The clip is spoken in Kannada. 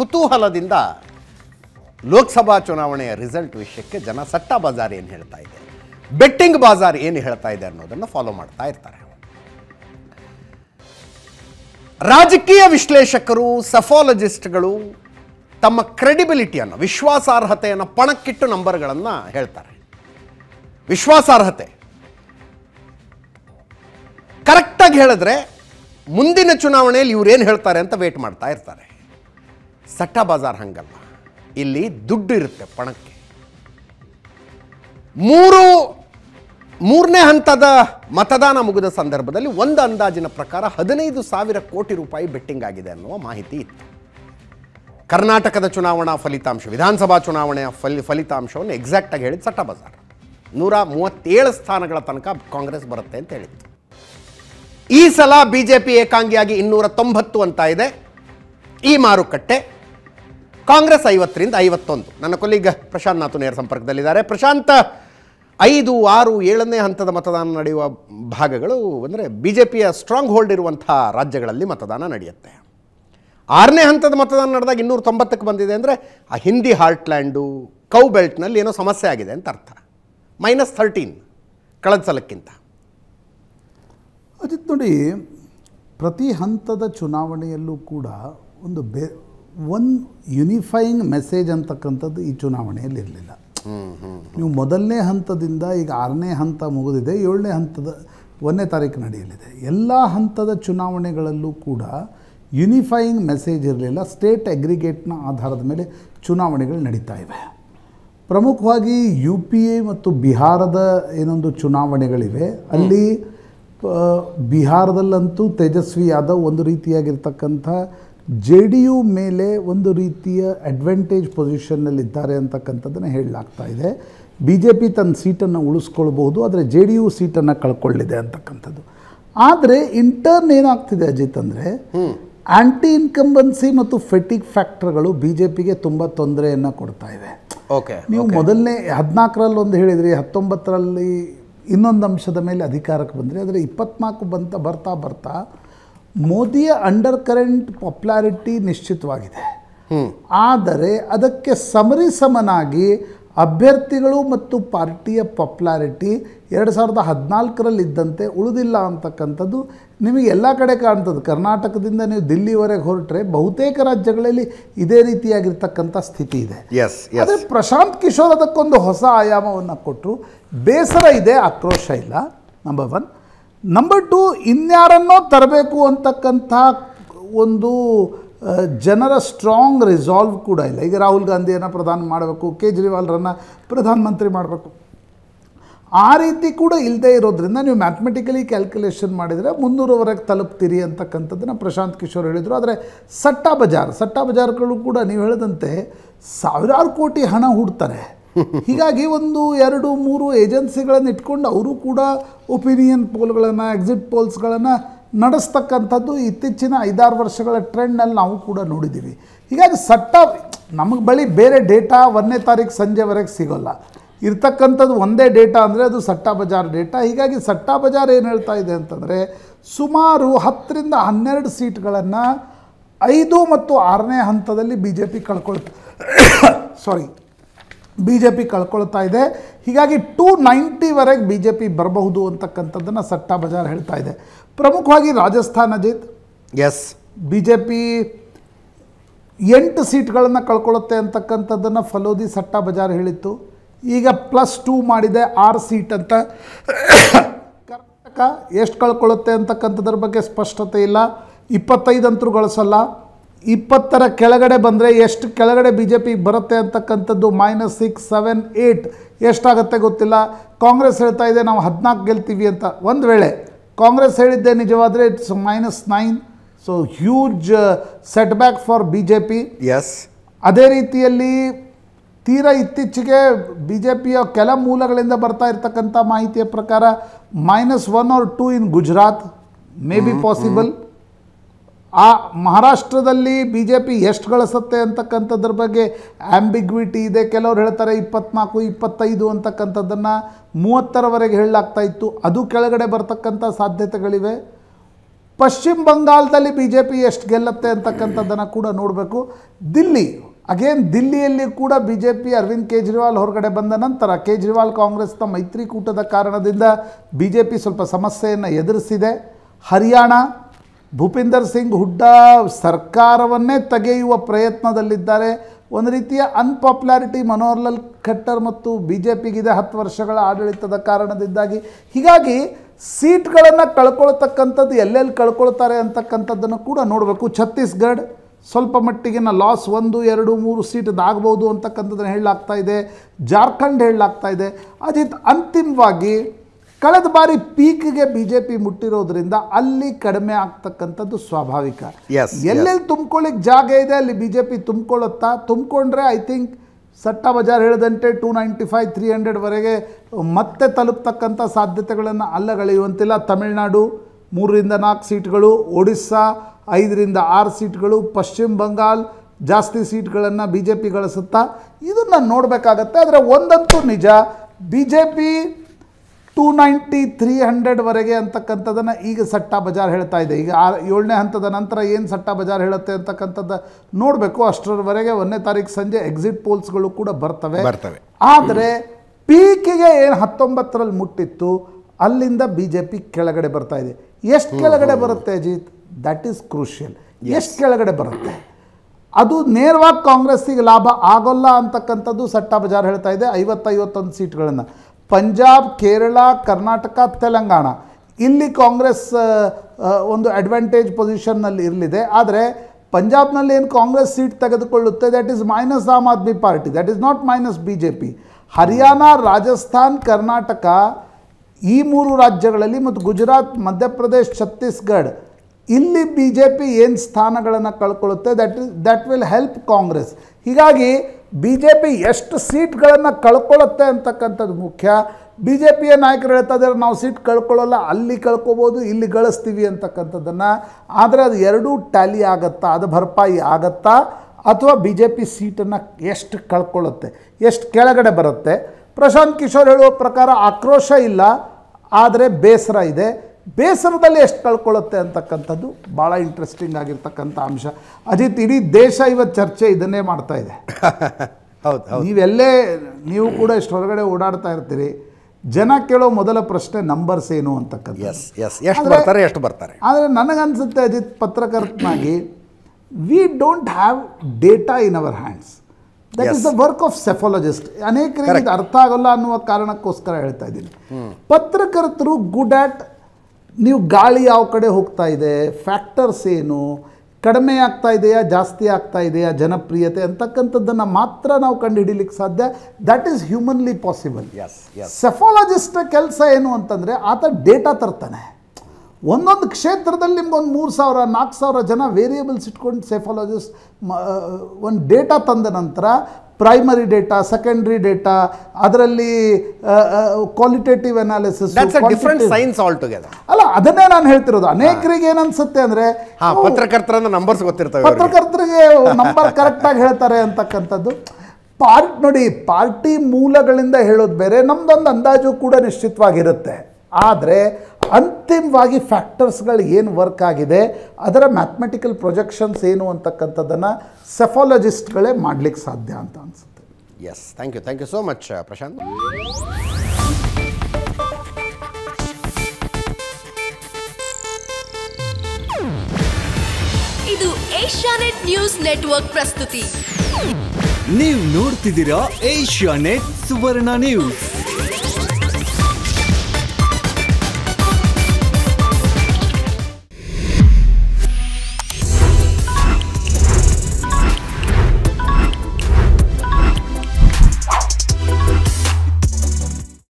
ಕುತೂಹಲದಿಂದ ಲೋಕಸಭಾ ಚುನಾವಣೆಯ ರಿಸಲ್ಟ್ ವಿಷಯಕ್ಕೆ ಜನ ಸಟ್ಟ ಬಜಾರ್ ಏನು ಹೇಳ್ತಾ ಇದೆ ಬೆಟ್ಟಿಂಗ್ ಬಜಾರ್ ಏನು ಹೇಳ್ತಾ ಇದೆ ಅನ್ನೋದನ್ನು ಫಾಲೋ ಮಾಡ್ತಾ ಇರ್ತಾರೆ ರಾಜಕೀಯ ವಿಶ್ಲೇಷಕರು ಸಫಾಲಜಿಸ್ಟ್ಗಳು ತಮ್ಮ ಕ್ರೆಡಿಬಿಲಿಟಿಯನ್ನು ವಿಶ್ವಾಸಾರ್ಹತೆಯನ್ನು ಪಣಕ್ಕಿಟ್ಟು ನಂಬರ್ಗಳನ್ನು ಹೇಳ್ತಾರೆ ವಿಶ್ವಾಸಾರ್ಹತೆ ಕರೆಕ್ಟಾಗಿ ಹೇಳಿದ್ರೆ ಮುಂದಿನ ಚುನಾವಣೆಯಲ್ಲಿ ಏನು ಹೇಳ್ತಾರೆ ಅಂತ ವೇಟ್ ಮಾಡ್ತಾ ಇರ್ತಾರೆ ಸಟ್ಟ ಬಜಾರ್ ಹಂಗಲ್ಲ ಇಲ್ಲಿ ದುಡ್ಡು ಇರುತ್ತೆ ಪಣಕ್ಕೆ ಮೂರು ಮೂರನೇ ಹಂತದ ಮತದಾನ ಮುಗಿದ ಸಂದರ್ಭದಲ್ಲಿ ಒಂದು ಅಂದಾಜಿನ ಪ್ರಕಾರ ಹದಿನೈದು ಸಾವಿರ ಕೋಟಿ ರೂಪಾಯಿ ಬೆಟ್ಟಿಂಗ್ ಆಗಿದೆ ಅನ್ನುವ ಮಾಹಿತಿ ಇತ್ತು ಕರ್ನಾಟಕದ ಚುನಾವಣಾ ಫಲಿತಾಂಶ ವಿಧಾನಸಭಾ ಚುನಾವಣೆಯ ಫಲಿ ಫಲಿತಾಂಶವನ್ನು ಆಗಿ ಹೇಳಿದ ಸಟ್ಟ ಬಜಾರ್ ನೂರ ಮೂವತ್ತೇಳು ಸ್ಥಾನಗಳ ತನಕ ಕಾಂಗ್ರೆಸ್ ಬರುತ್ತೆ ಅಂತ ಹೇಳಿತ್ತು ಈ ಸಲ ಬಿಜೆಪಿ ಏಕಾಂಗಿಯಾಗಿ ಇನ್ನೂರ ತೊಂಬತ್ತು ಅಂತ ಇದೆ ಈ ಮಾರುಕಟ್ಟೆ ಕಾಂಗ್ರೆಸ್ ಐವತ್ತರಿಂದ ಐವತ್ತೊಂದು ನನ್ನ ಕೊಲ್ಲಿಗ ಪ್ರಶಾಂತ್ ನಾಥು ನೇರ ಸಂಪರ್ಕದಲ್ಲಿದ್ದಾರೆ ಪ್ರಶಾಂತ್ ಐದು ಆರು ಏಳನೇ ಹಂತದ ಮತದಾನ ನಡೆಯುವ ಭಾಗಗಳು ಅಂದರೆ ಬಿ ಜೆ ಪಿಯ ಸ್ಟ್ರಾಂಗ್ ಹೋಲ್ಡ್ ಇರುವಂಥ ರಾಜ್ಯಗಳಲ್ಲಿ ಮತದಾನ ನಡೆಯುತ್ತೆ ಆರನೇ ಹಂತದ ಮತದಾನ ನಡೆದಾಗ ಇನ್ನೂರ ತೊಂಬತ್ತಕ್ಕೆ ಬಂದಿದೆ ಅಂದರೆ ಆ ಹಿಂದಿ ಹಾರ್ಟ್ಲ್ಯಾಂಡು ಕೌ ಬೆಲ್ಟ್ನಲ್ಲಿ ಏನೋ ಸಮಸ್ಯೆ ಆಗಿದೆ ಅಂತ ಅರ್ಥ ಮೈನಸ್ ಥರ್ಟೀನ್ ಕಳೆದ ಸಲಕ್ಕಿಂತ ಅಜಿತ್ ನೋಡಿ ಪ್ರತಿ ಹಂತದ ಚುನಾವಣೆಯಲ್ಲೂ ಕೂಡ ಒಂದು ಬೇ ಒನ್ ಯುನಿಫೈಯಿಂಗ್ ಮೆಸೇಜ್ ಅಂತಕ್ಕಂಥದ್ದು ಈ ಚುನಾವಣೆಯಲ್ಲಿ ಇರಲಿಲ್ಲ ನೀವು ಮೊದಲನೇ ಹಂತದಿಂದ ಈಗ ಆರನೇ ಹಂತ ಮುಗಿದಿದೆ ಏಳನೇ ಹಂತದ ಒಂದನೇ ತಾರೀಕು ನಡೆಯಲಿದೆ ಎಲ್ಲ ಹಂತದ ಚುನಾವಣೆಗಳಲ್ಲೂ ಕೂಡ ಯುನಿಫೈಯಿಂಗ್ ಮೆಸೇಜ್ ಇರಲಿಲ್ಲ ಸ್ಟೇಟ್ ಅಗ್ರಿಗೇಟ್ನ ಆಧಾರದ ಮೇಲೆ ಚುನಾವಣೆಗಳು ನಡೀತಾ ಇವೆ ಪ್ರಮುಖವಾಗಿ ಯು ಪಿ ಎ ಮತ್ತು ಬಿಹಾರದ ಏನೊಂದು ಚುನಾವಣೆಗಳಿವೆ ಅಲ್ಲಿ ಬಿಹಾರದಲ್ಲಂತೂ ತೇಜಸ್ವಿ ಯಾದವ್ ಒಂದು ರೀತಿಯಾಗಿರ್ತಕ್ಕಂಥ ಜೆ ಡಿ ಯು ಮೇಲೆ ಒಂದು ರೀತಿಯ ಅಡ್ವಾಂಟೇಜ್ ಪೊಸಿಷನ್ನಲ್ಲಿದ್ದಾರೆ ಅಂತಕ್ಕಂಥದ್ದನ್ನು ಹೇಳಲಾಗ್ತಾ ಇದೆ ಬಿ ಜೆ ಪಿ ತನ್ನ ಸೀಟನ್ನು ಉಳಿಸ್ಕೊಳ್ಬಹುದು ಆದರೆ ಜೆ ಡಿ ಯು ಸೀಟನ್ನು ಕಳ್ಕೊಳ್ಳಿದೆ ಅಂತಕ್ಕಂಥದ್ದು ಆದರೆ ಇಂಟರ್ನ್ ಏನಾಗ್ತಿದೆ ಅಜಿತ್ ಅಂದರೆ ಆ್ಯಂಟಿ ಇನ್ಕಂಬನ್ಸಿ ಮತ್ತು ಫೆಟಿಕ್ ಫ್ಯಾಕ್ಟರ್ಗಳು ಬಿ ಜೆ ಪಿಗೆ ತುಂಬ ತೊಂದರೆಯನ್ನು ಕೊಡ್ತಾ ಇದೆ ಓಕೆ ನೀವು ಮೊದಲನೇ ಹದಿನಾಲ್ಕರಲ್ಲಿ ಒಂದು ಹೇಳಿದ್ರಿ ಹತ್ತೊಂಬತ್ತರಲ್ಲಿ ಇನ್ನೊಂದು ಅಂಶದ ಮೇಲೆ ಅಧಿಕಾರಕ್ಕೆ ಬಂದರೆ ಆದರೆ ಇಪ್ಪತ್ನಾಲ್ಕು ಬಂತ ಬರ್ತಾ ಬರ್ತಾ ಮೋದಿಯ ಅಂಡರ್ ಕರೆಂಟ್ ಪಾಪ್ಯುಲಾರಿಟಿ ನಿಶ್ಚಿತವಾಗಿದೆ ಆದರೆ ಅದಕ್ಕೆ ಸಮರಿ ಸಮನಾಗಿ ಅಭ್ಯರ್ಥಿಗಳು ಮತ್ತು ಪಾರ್ಟಿಯ ಪಾಪ್ಯುಲಾರಿಟಿ ಎರಡು ಸಾವಿರದ ಹದಿನಾಲ್ಕರಲ್ಲಿ ಇದ್ದಂತೆ ಉಳಿದಿಲ್ಲ ಅಂತಕ್ಕಂಥದ್ದು ನಿಮಗೆ ಎಲ್ಲ ಕಡೆ ಕಾಣ್ತದ್ದು ಕರ್ನಾಟಕದಿಂದ ನೀವು ದಿಲ್ಲಿವರೆಗೆ ಹೊರಟ್ರೆ ಬಹುತೇಕ ರಾಜ್ಯಗಳಲ್ಲಿ ಇದೇ ರೀತಿಯಾಗಿರ್ತಕ್ಕಂಥ ಸ್ಥಿತಿ ಇದೆ ಆದರೆ ಪ್ರಶಾಂತ್ ಕಿಶೋರ್ ಅದಕ್ಕೊಂದು ಹೊಸ ಆಯಾಮವನ್ನು ಕೊಟ್ಟರು ಬೇಸರ ಇದೆ ಆಕ್ರೋಶ ಇಲ್ಲ ನಂಬರ್ ಒನ್ ನಂಬರ್ ಟು ಇನ್ಯಾರನ್ನೋ ತರಬೇಕು ಅಂತಕ್ಕಂಥ ಒಂದು ಜನರ ಸ್ಟ್ರಾಂಗ್ ರಿಸಾಲ್ವ್ ಕೂಡ ಇಲ್ಲ ಈಗ ರಾಹುಲ್ ಗಾಂಧಿಯನ್ನು ಪ್ರಧಾನ ಮಾಡಬೇಕು ಕೇಜ್ರಿವಾಲ್ರನ್ನು ಪ್ರಧಾನಮಂತ್ರಿ ಮಾಡಬೇಕು ಆ ರೀತಿ ಕೂಡ ಇಲ್ಲದೆ ಇರೋದ್ರಿಂದ ನೀವು ಮ್ಯಾಥಮೆಟಿಕಲಿ ಕ್ಯಾಲ್ಕುಲೇಷನ್ ಮಾಡಿದರೆ ಮುನ್ನೂರವರೆಗೆ ತಲುಪ್ತೀರಿ ಅಂತಕ್ಕಂಥದ್ದನ್ನು ಪ್ರಶಾಂತ್ ಕಿಶೋರ್ ಹೇಳಿದರು ಆದರೆ ಸಟ್ಟಾ ಬಜಾರ್ ಸಟ್ಟಾ ಬಜಾರ್ಗಳು ಕೂಡ ನೀವು ಹೇಳಿದಂತೆ ಸಾವಿರಾರು ಕೋಟಿ ಹಣ ಹುಡ್ತಾರೆ ಹೀಗಾಗಿ ಒಂದು ಎರಡು ಮೂರು ಏಜೆನ್ಸಿಗಳನ್ನು ಇಟ್ಕೊಂಡು ಅವರು ಕೂಡ ಒಪಿನಿಯನ್ ಪೋಲ್ಗಳನ್ನು ಎಕ್ಸಿಟ್ ಪೋಲ್ಸ್ಗಳನ್ನು ನಡೆಸ್ತಕ್ಕಂಥದ್ದು ಇತ್ತೀಚಿನ ಐದಾರು ವರ್ಷಗಳ ಟ್ರೆಂಡ್ನಲ್ಲಿ ನಾವು ಕೂಡ ನೋಡಿದ್ದೀವಿ ಹೀಗಾಗಿ ಸಟ್ಟ ನಮಗೆ ಬಳಿ ಬೇರೆ ಡೇಟಾ ಒಂದನೇ ತಾರೀಕು ಸಂಜೆವರೆಗೆ ಸಿಗೋಲ್ಲ ಇರ್ತಕ್ಕಂಥದ್ದು ಒಂದೇ ಡೇಟಾ ಅಂದರೆ ಅದು ಸಟ್ಟಾ ಬಜಾರ್ ಡೇಟಾ ಹೀಗಾಗಿ ಸಟ್ಟಾ ಬಜಾರ್ ಏನು ಹೇಳ್ತಾ ಇದೆ ಅಂತಂದರೆ ಸುಮಾರು ಹತ್ತರಿಂದ ಹನ್ನೆರಡು ಸೀಟ್ಗಳನ್ನು ಐದು ಮತ್ತು ಆರನೇ ಹಂತದಲ್ಲಿ ಬಿ ಜೆ ಪಿ ಕಳ್ಕೊಳ್ತಾ ಸಾರಿ ಬಿ ಜೆ ಪಿ ಕಳ್ಕೊಳ್ತಾ ಇದೆ ಹೀಗಾಗಿ ಟೂ ನೈಂಟಿವರೆಗೆ ಬಿ ಜೆ ಪಿ ಬರಬಹುದು ಅಂತಕ್ಕಂಥದ್ದನ್ನು ಸಟ್ಟಾ ಬಜಾರ್ ಹೇಳ್ತಾ ಇದೆ ಪ್ರಮುಖವಾಗಿ Rajasthan Ajit yes B J P ಎಂಟು ಸೀಟ್ಗಳನ್ನು ಕಳ್ಕೊಳ್ಳುತ್ತೆ ಅಂತಕ್ಕಂಥದ್ದನ್ನು ಫಲೋದಿ ಸಟ್ಟಾ ಬಜಾರ್ ಹೇಳಿತ್ತು ಈಗ ಪ್ಲಸ್ ಟೂ ಮಾಡಿದೆ ಆರು ಸೀಟ್ ಅಂತ ಕರ್ನಾಟಕ ಎಷ್ಟು ಕಳ್ಕೊಳ್ಳುತ್ತೆ ಅಂತಕ್ಕಂಥದ್ರ ಬಗ್ಗೆ ಸ್ಪಷ್ಟತೆ ಇಲ್ಲ ಇಪ್ಪತ್ತೈದು ಅಂತರೂ ಗಳಿಸಲ್ಲ ಇಪ್ಪತ್ತರ ಕೆಳಗಡೆ ಬಂದರೆ ಎಷ್ಟು ಕೆಳಗಡೆ ಬಿ ಜೆ ಪಿಗೆ ಬರುತ್ತೆ ಅಂತಕ್ಕಂಥದ್ದು ಮೈನಸ್ ಸಿಕ್ಸ್ ಸೆವೆನ್ ಏಯ್ಟ್ ಎಷ್ಟಾಗುತ್ತೆ ಗೊತ್ತಿಲ್ಲ ಕಾಂಗ್ರೆಸ್ ಹೇಳ್ತಾ ಇದೆ ನಾವು ಹದಿನಾಲ್ಕು ಗೆಲ್ತೀವಿ ಅಂತ ಒಂದು ವೇಳೆ ಕಾಂಗ್ರೆಸ್ ಹೇಳಿದ್ದೆ ನಿಜವಾದರೆ it's minus nine so huge setback for B J P yes ಅದೇ ರೀತಿಯಲ್ಲಿ ತೀರಾ ಇತ್ತೀಚೆಗೆ ಬಿ ಜೆ ಪಿಯ ಕೆಲ ಮೂಲಗಳಿಂದ ಬರ್ತಾ ಇರ್ತಕ್ಕಂಥ ಮಾಹಿತಿಯ ಪ್ರಕಾರ minus one or two in Gujarat may be possible ಆ ಮಹಾರಾಷ್ಟ್ರದಲ್ಲಿ ಬಿ ಜೆ ಪಿ ಎಷ್ಟು ಗಳಿಸುತ್ತೆ ಅಂತಕ್ಕಂಥದ್ರ ಬಗ್ಗೆ ಆ್ಯಂಬಿಗ್ವಿಟಿ ಇದೆ ಕೆಲವ್ರು ಹೇಳ್ತಾರೆ ಇಪ್ಪತ್ನಾಲ್ಕು ಇಪ್ಪತ್ತೈದು ಅಂತಕ್ಕಂಥದ್ದನ್ನು ಮೂವತ್ತರವರೆಗೆ ಹೇಳಲಾಗ್ತಾ ಇತ್ತು ಅದು ಕೆಳಗಡೆ ಬರ್ತಕ್ಕಂಥ ಸಾಧ್ಯತೆಗಳಿವೆ ಪಶ್ಚಿಮ ಬಂಗಾಳದಲ್ಲಿ ಬಿ ಜೆ ಪಿ ಎಷ್ಟು ಗೆಲ್ಲುತ್ತೆ ಅಂತಕ್ಕಂಥದ್ದನ್ನು ಕೂಡ ನೋಡಬೇಕು ದಿಲ್ಲಿ ಅಗೇನ್ ದಿಲ್ಲಿಯಲ್ಲಿ ಕೂಡ B J P Arvind Kejriwal ಹೊರಗಡೆ ಬಂದ ನಂತರ ಕೇಜ್ರಿವಾಲ್ ಕಾಂಗ್ರೆಸ್ನ ಮೈತ್ರಿಕೂಟದ ಕಾರಣದಿಂದ ಬಿ ಜೆ ಪಿ ಸ್ವಲ್ಪ ಸಮಸ್ಯೆಯನ್ನು ಎದುರಿಸಿದೆ ಹರಿಯಾಣ ಭೂಪಿಂದರ್ ಸಿಂಗ್ ಹುಡ್ಡಾ ಸರ್ಕಾರವನ್ನೇ ತೆಗೆಯುವ ಪ್ರಯತ್ನದಲ್ಲಿದ್ದಾರೆ ಒಂದು ರೀತಿಯ ಅನ್ಪಾಪ್ಯುಲಾರಿಟಿ ಲಾಲ್ ಖಟ್ಟರ್ ಮತ್ತು ಬಿ ಜೆ ಪಿಗಿದೆ ಹತ್ತು ವರ್ಷಗಳ ಆಡಳಿತದ ಕಾರಣದಿಂದಾಗಿ ಹೀಗಾಗಿ ಸೀಟ್ಗಳನ್ನು ಕಳ್ಕೊಳ್ತಕ್ಕಂಥದ್ದು ಎಲ್ಲೆಲ್ಲಿ ಕಳ್ಕೊಳ್ತಾರೆ ಅಂತಕ್ಕಂಥದ್ದನ್ನು ಕೂಡ ನೋಡಬೇಕು ಛತ್ತೀಸ್ಗಢ ಸ್ವಲ್ಪ ಮಟ್ಟಿಗಿನ ಲಾಸ್ ಒಂದು ಎರಡು ಮೂರು ಸೀಟ್ದಾಗ್ಬೋದು ಅಂತಕ್ಕಂಥದ್ದನ್ನು ಹೇಳಲಾಗ್ತಾ ಇದೆ ಜಾರ್ಖಂಡ್ ಹೇಳಲಾಗ್ತಾ ಇದೆ ಅಜಿತ್ ಅಂತಿಮವಾಗಿ ಕಳೆದ ಬಾರಿ ಪೀಕ್ಗೆ ಬಿ ಜೆ ಪಿ ಮುಟ್ಟಿರೋದ್ರಿಂದ ಅಲ್ಲಿ ಕಡಿಮೆ ಆಗ್ತಕ್ಕಂಥದ್ದು ಸ್ವಾಭಾವಿಕ ಎಲ್ಲೆಲ್ಲಿ ತುಂಬ್ಕೊಳ್ಳಿಕ್ಕೆ ಜಾಗ ಇದೆ ಅಲ್ಲಿ ಬಿ ಜೆ ಪಿ ತುಂಬ್ಕೊಳ್ಳುತ್ತಾ ತುಂಬಿಕೊಂಡ್ರೆ ಐ ಥಿಂಕ್ ಸಟ್ಟ ಬಜಾರ್ ಹೇಳಿದಂತೆ ಟೂ ನೈಂಟಿ ಫೈವ್ ತ್ರೀ ಹಂಡ್ರೆಡ್ವರೆಗೆ ಮತ್ತೆ ತಲುಪ್ತಕ್ಕಂಥ ಸಾಧ್ಯತೆಗಳನ್ನು ಅಲ್ಲಗಳೆಯುವಂತಿಲ್ಲ ತಮಿಳುನಾಡು ಮೂರರಿಂದ ನಾಲ್ಕು ಸೀಟ್ಗಳು ಒಡಿಸ್ಸಾ ಐದರಿಂದ ಆರು ಸೀಟ್ಗಳು ಪಶ್ಚಿಮ ಬಂಗಾಲ್ ಜಾಸ್ತಿ ಸೀಟ್ಗಳನ್ನು ಬಿ ಜೆ ಪಿ ಗಳಿಸುತ್ತಾ ಇದನ್ನು ನೋಡಬೇಕಾಗತ್ತೆ ಆದರೆ ಒಂದಂತೂ ನಿಜ B J P two ninety three ಹಂಡ್ರೆಡ್ವರೆಗೆ ಅಂತಕ್ಕಂಥದ್ದನ್ನು ಈಗ ಸಟ್ಟ ಬಜಾರ್ ಹೇಳ್ತಾ ಇದೆ ಈಗ ಆ ಏಳನೇ ಹಂತದ ನಂತರ ಏನು ಸಟ್ಟ ಬಜಾರ್ ಹೇಳುತ್ತೆ ಅಂತಕ್ಕಂಥದ್ದು ನೋಡಬೇಕು ಅಷ್ಟರವರೆಗೆ ಒಂದನೇ ತಾರೀಕು ಸಂಜೆ ಎಕ್ಸಿಟ್ ಪೋಲ್ಸ್ಗಳು ಕೂಡ ಬರ್ತವೆ ಬರ್ತವೆ ಆದರೆ ಪೀಕಿಗೆ ಏನು ಹತ್ತೊಂಬತ್ತರಲ್ಲಿ ಮುಟ್ಟಿತ್ತು ಅಲ್ಲಿಂದ ಬಿ ಜೆ ಪಿ ಕೆಳಗಡೆ ಬರ್ತಾ ಇದೆ ಎಷ್ಟು ಕೆಳಗಡೆ ಬರುತ್ತೆ ಅಜಿತ್ ದಟ್ ಈಸ್ ಕ್ರೂಷಿಯಲ್ ಎಷ್ಟು ಕೆಳಗಡೆ ಬರುತ್ತೆ ಅದು ನೇರವಾಗಿ ಕಾಂಗ್ರೆಸ್ಸಿಗೆ ಲಾಭ ಆಗೋಲ್ಲ ಅಂತಕ್ಕಂಥದ್ದು ಸಟ್ಟ ಬಜಾರ್ ಹೇಳ್ತಾ ಇದೆ ಐವತ್ತೈವತ್ತೊಂದು ಸೀಟ್ಗಳನ್ನು ಪಂಜಾಬ್ ಕೇರಳ ಕರ್ನಾಟಕ ತೆಲಂಗಾಣ ಇಲ್ಲಿ ಕಾಂಗ್ರೆಸ್ ಒಂದು ಅಡ್ವಾಂಟೇಜ್ ಪೊಸಿಷನ್ನಲ್ಲಿ ಇರಲಿದೆ ಆದರೆ ಪಂಜಾಬ್ನಲ್ಲಿ ಏನು ಕಾಂಗ್ರೆಸ್ ಸೀಟ್ ತೆಗೆದುಕೊಳ್ಳುತ್ತೆ that is minus Aam Aadmi party that is not minus B J P Haryana Rajasthan Karnataka ಈ ಮೂರು ರಾಜ್ಯಗಳಲ್ಲಿ ಮತ್ತು ಗುಜರಾತ್ ಮಧ್ಯಪ್ರದೇಶ್ ಛತ್ತೀಸ್ಗಢ ಇಲ್ಲಿ ಬಿ ಜೆ ಪಿ ಏನು ಸ್ಥಾನಗಳನ್ನು ಕಳ್ಕೊಳ್ಳುತ್ತೆ that is that will help Congress ಹೀಗಾಗಿ ಬಿ ಜೆ ಪಿ ಎಷ್ಟು ಸೀಟ್ಗಳನ್ನು ಕಳ್ಕೊಳ್ಳುತ್ತೆ ಅಂತಕ್ಕಂಥದ್ದು ಮುಖ್ಯ ಬಿ ಜೆ ಪಿಯ ನಾಯಕರು ಹೇಳ್ತಾ ಇದ್ದಾರೆ ನಾವು ಸೀಟ್ ಕಳ್ಕೊಳ್ಳಲ್ಲ ಅಲ್ಲಿ ಕಳ್ಕೊಬೋದು ಇಲ್ಲಿ ಗಳಿಸ್ತೀವಿ ಅಂತಕ್ಕಂಥದ್ದನ್ನು ಆದರೆ ಅದು ಎರಡೂ ಟ್ಯಾಲಿ ಆಗುತ್ತಾ ಅದು ಭರ್ಪಾಯಿ ಆಗತ್ತಾ ಅಥವಾ ಬಿ ಜೆ ಪಿ ಸೀಟನ್ನು ಎಷ್ಟು ಕಳ್ಕೊಳ್ಳುತ್ತೆ ಎಷ್ಟು ಕೆಳಗಡೆ ಬರುತ್ತೆ ಪ್ರಶಾಂತ್ ಕಿಶೋರ್ ಹೇಳುವ ಪ್ರಕಾರ ಆಕ್ರೋಶ ಇಲ್ಲ ಆದರೆ ಬೇಸರ ಇದೆ ಬೇಸರದಲ್ಲಿ ಎಷ್ಟು ಕಳ್ಕೊಳ್ಳುತ್ತೆ ಅಂತಕ್ಕಂಥದ್ದು ಭಾಳ ಇಂಟ್ರೆಸ್ಟಿಂಗ್ ಆಗಿರ್ತಕ್ಕಂಥ ಅಂಶ ಅಜಿತ್ ಇಡೀ ದೇಶ ಇವತ್ತು ಚರ್ಚೆ ಇದನ್ನೇ ಮಾಡ್ತಾ ಇದೆ ಹೌದು ನೀವೆಲ್ಲೇ ನೀವು ಕೂಡ ಇಷ್ಟು ಹೊರಗಡೆ ಓಡಾಡ್ತಾ ಇರ್ತೀರಿ ಜನ ಕೇಳೋ ಮೊದಲ ಪ್ರಶ್ನೆ ನಂಬರ್ಸ್ ಏನು ಅಂತಕ್ಕಂಥ ಎಸ್ ಎಸ್ ಎಷ್ಟು ಬರ್ತಾರೆ ಎಷ್ಟು ಬರ್ತಾರೆ ಆದರೆ ನನಗನ್ಸುತ್ತೆ ಅಜಿತ್ ಪತ್ರಕರ್ತನಾಗಿ we don't have data in our hands that is the work of psephologist ಅನೇಕರಿಗೆ ಅರ್ಥ ಆಗೋಲ್ಲ ಅನ್ನುವ ಕಾರಣಕ್ಕೋಸ್ಕರ ಹೇಳ್ತಾ ಇದ್ದೀನಿ ಪತ್ರಕರ್ತರು ಗುಡ್ ಆಟ್ ನೀವು ಗಾಳಿ ಯಾವ ಕಡೆ ಹೋಗ್ತಾ ಇದೆ ಫ್ಯಾಕ್ಟರ್ಸ್ ಏನು ಕಡಿಮೆ ಆಗ್ತಾ ಇದೆಯಾ ಜಾಸ್ತಿ ಆಗ್ತಾ ಇದೆಯಾ ಜನಪ್ರಿಯತೆ ಅಂತಕ್ಕಂಥದ್ದನ್ನು ಮಾತ್ರ ನಾವು ಕಂಡುಹಿಡೀಲಿಕ್ಕೆ ಸಾಧ್ಯ ದ್ಯಾಟ್ ಈಸ್ ಹ್ಯೂಮನ್ಲಿ ಪಾಸಿಬಲ್ ಸೆಫಾಲಜಿಸ್ಟ್ನ ಕೆಲಸ ಏನು ಅಂತಂದರೆ ಆತ ಡೇಟಾ ತರ್ತಾನೆ ಒಂದೊಂದು ಕ್ಷೇತ್ರದಲ್ಲಿ ನಿಮ್ಗೆ ಒಂದು ಮೂರು ಸಾವಿರ ನಾಲ್ಕು ಸಾವಿರ ಜನ ವೇರಿಯೇಬಲ್ಸ್ ಇಟ್ಕೊಂಡು ಸೆಫಾಲಜಿಸ್ಟ್ ಒಂದು ಡೇಟಾ ತಂದ ನಂತರ ಪ್ರೈಮರಿ ಡೇಟಾ ಸೆಕೆಂಡ್ರಿ ಡೇಟಾ ಅದರಲ್ಲಿ qualitative analysis different science altogether ಅಲ್ಲ ಅದನ್ನೇ ನಾನು ಹೇಳ್ತಿರೋದು ಅನೇಕರಿಗೆ ಏನನ್ಸುತ್ತೆ ಅಂದರೆ ಪತ್ರಕರ್ತರ ನಂಬರ್ಸ್ ಗೊತ್ತಿರ್ತಾರೆ ಪತ್ರಕರ್ತರಿಗೆ ನಂಬರ್ ಕರೆಕ್ಟಾಗಿ ಹೇಳ್ತಾರೆ ಅಂತಕ್ಕಂಥದ್ದು ಪಾರ್ಟ್ ನೋಡಿ ಪಾರ್ಟಿ ಮೂಲಗಳಿಂದ ಹೇಳೋದು ಬೇರೆ ನಮ್ದೊಂದು ಅಂದಾಜು ಕೂಡ ನಿಶ್ಚಿತವಾಗಿರುತ್ತೆ ಆದರೆ ಅಂತಿಮವಾಗಿ ಫ್ಯಾಕ್ಟರ್ಸ್ಗಳು ಏನು ವರ್ಕ್ ಆಗಿದೆ ಅದರ ಮ್ಯಾಥಮೆಟಿಕಲ್ ಪ್ರೊಜೆಕ್ಷನ್ಸ್ ಏನು ಅಂತಕ್ಕಂಥದ್ದನ್ನು ಸೆಫಾಲಜಿಸ್ಟ್ಗಳೇ ಮಾಡಲಿಕ್ಕೆ ಸಾಧ್ಯ ಅಂತ ಅನಿಸುತ್ತೆ yes thank you thank you so much Prashant ಇದು ಏಷ್ಯಾನೆಟ್ ನ್ಯೂಸ್ ನೆಟ್ವರ್ಕ್ ಪ್ರಸ್ತುತಿ ನೀವು ನೋಡ್ತಿದ್ದೀರಾ ಏಷ್ಯಾನೆಟ್ ಸುವರ್ಣ ನ್ಯೂಸ್